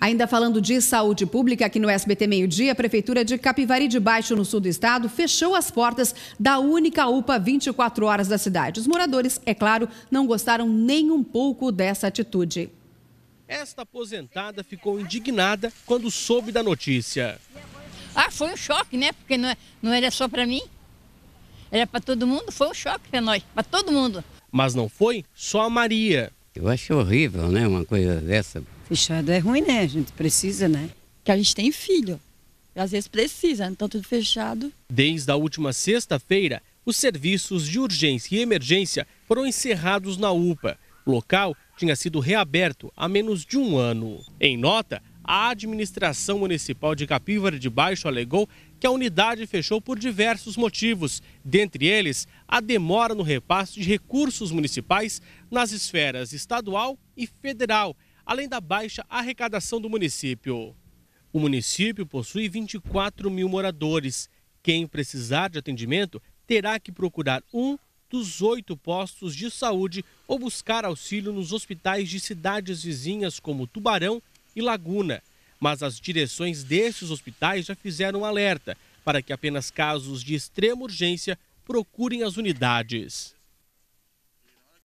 Ainda falando de saúde pública, aqui no SBT Meio Dia, a Prefeitura de Capivari de Baixo, no sul do estado, fechou as portas da única UPA 24 horas da cidade. Os moradores, é claro, não gostaram nem um pouco dessa atitude. Esta aposentada ficou indignada quando soube da notícia. Ah, foi um choque, né? Porque não, é, não era só para mim, era para todo mundo. Foi um choque para nós, para todo mundo. Mas não foi só a Maria. Eu acho horrível, né? Uma coisa dessa. Fechado é ruim, né? A gente precisa, né? Que a gente tem filho. E às vezes precisa, então né? tudo fechado. Desde a última sexta-feira, os serviços de urgência e emergência foram encerrados na UPA. O local tinha sido reaberto há menos de um ano. Em nota, a administração municipal de Capivara de Baixo alegou que a unidade fechou por diversos motivos, dentre eles a demora no repasse de recursos municipais nas esferas estadual e federal, além da baixa arrecadação do município. O município possui 24 mil moradores. Quem precisar de atendimento terá que procurar um dos oito postos de saúde ou buscar auxílio nos hospitais de cidades vizinhas como Tubarão e Laguna. Mas as direções desses hospitais já fizeram um alerta para que apenas casos de extrema urgência procurem as unidades.